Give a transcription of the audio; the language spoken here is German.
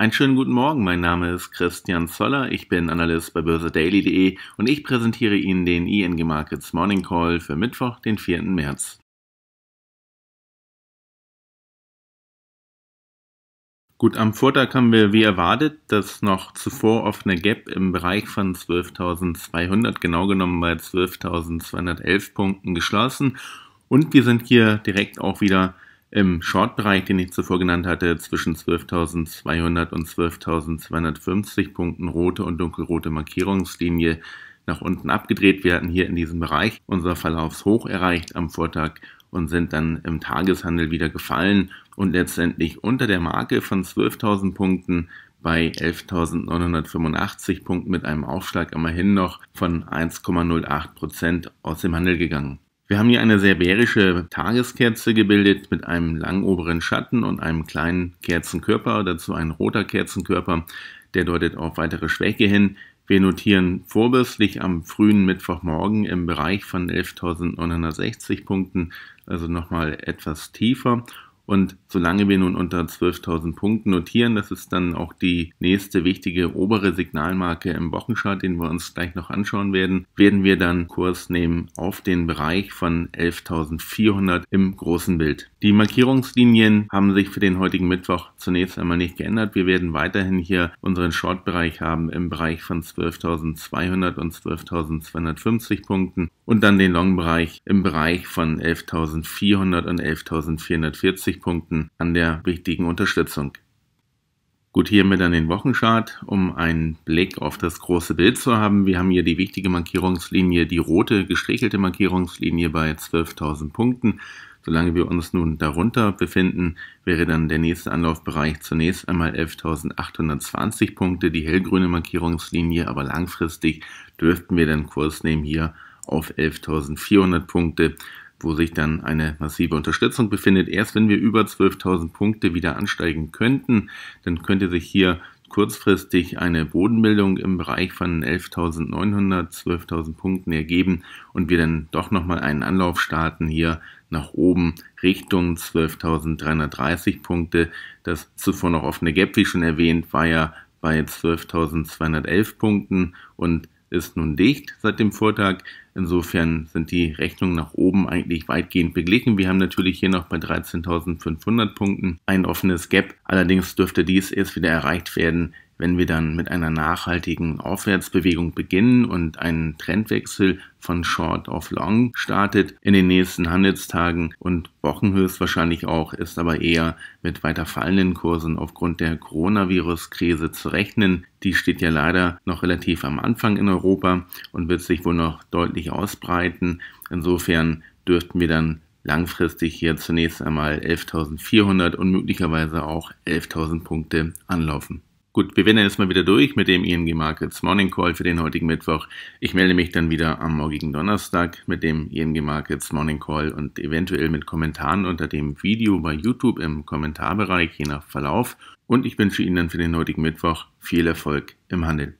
Einen schönen guten Morgen, mein Name ist Christian Zoller, ich bin Analyst bei börsedaily.de und ich präsentiere Ihnen den ING Markets Morning Call für Mittwoch, den 4. März. Gut, am Vortag haben wir wie erwartet das noch zuvor offene Gap im Bereich von 12.200, genau genommen bei 12.211 Punkten geschlossen und wir sind hier direkt auch wieder im Short-Bereich, den ich zuvor genannt hatte, zwischen 12.200 und 12.250 Punkten rote und dunkelrote Markierungslinie nach unten abgedreht. Wir hatten hier in diesem Bereich unser Verlaufshoch erreicht am Vortag und sind dann im Tageshandel wieder gefallen und letztendlich unter der Marke von 12.000 Punkten bei 11.985 Punkten mit einem Aufschlag immerhin noch von 1,08 Prozent aus dem Handel gegangen. Wir haben hier eine serbärische Tageskerze gebildet mit einem langen oberen Schatten und einem kleinen Kerzenkörper, dazu ein roter Kerzenkörper, der deutet auf weitere Schwäche hin. Wir notieren vorbörslich am frühen Mittwochmorgen im Bereich von 11.960 Punkten, also nochmal etwas tiefer und solange wir nun unter 12.000 Punkten notieren, das ist dann auch die nächste wichtige obere Signalmarke im Wochenchart, den wir uns gleich noch anschauen werden, werden wir dann Kurs nehmen auf den Bereich von 11.400 im großen Bild. Die Markierungslinien haben sich für den heutigen Mittwoch zunächst einmal nicht geändert. Wir werden weiterhin hier unseren Short-Bereich haben im Bereich von 12.200 und 12.250 Punkten und dann den Long-Bereich im Bereich von 11.400 und 11.440 Punkten an der richtigen Unterstützung. Gut, hier haben wir dann den Wochenchart, um einen Blick auf das große Bild zu haben. Wir haben hier die wichtige Markierungslinie, die rote gestrichelte Markierungslinie bei 12.000 Punkten. Solange wir uns nun darunter befinden, wäre dann der nächste Anlaufbereich zunächst einmal 11.820 Punkte, die hellgrüne Markierungslinie, aber langfristig dürften wir dann Kurs nehmen hier auf 11.400 Punkte wo sich dann eine massive Unterstützung befindet. Erst wenn wir über 12.000 Punkte wieder ansteigen könnten, dann könnte sich hier kurzfristig eine Bodenbildung im Bereich von 11.900, 12.000 Punkten ergeben und wir dann doch nochmal einen Anlauf starten hier nach oben Richtung 12.330 Punkte. Das zuvor noch offene Gap, wie schon erwähnt, war ja bei 12.211 Punkten und ist nun dicht seit dem Vortag. Insofern sind die Rechnungen nach oben eigentlich weitgehend beglichen. Wir haben natürlich hier noch bei 13.500 Punkten ein offenes Gap. Allerdings dürfte dies erst wieder erreicht werden, wenn wir dann mit einer nachhaltigen Aufwärtsbewegung beginnen und einen Trendwechsel von Short auf Long startet in den nächsten Handelstagen und Wochen höchstwahrscheinlich auch, ist aber eher mit weiter fallenden Kursen aufgrund der Coronavirus-Krise zu rechnen. Die steht ja leider noch relativ am Anfang in Europa und wird sich wohl noch deutlich ausbreiten. Insofern dürften wir dann langfristig hier zunächst einmal 11.400 und möglicherweise auch 11.000 Punkte anlaufen. Gut, wir werden jetzt mal wieder durch mit dem ING e Markets Morning Call für den heutigen Mittwoch. Ich melde mich dann wieder am morgigen Donnerstag mit dem ING e Markets Morning Call und eventuell mit Kommentaren unter dem Video bei YouTube im Kommentarbereich, je nach Verlauf. Und ich wünsche Ihnen dann für den heutigen Mittwoch viel Erfolg im Handel.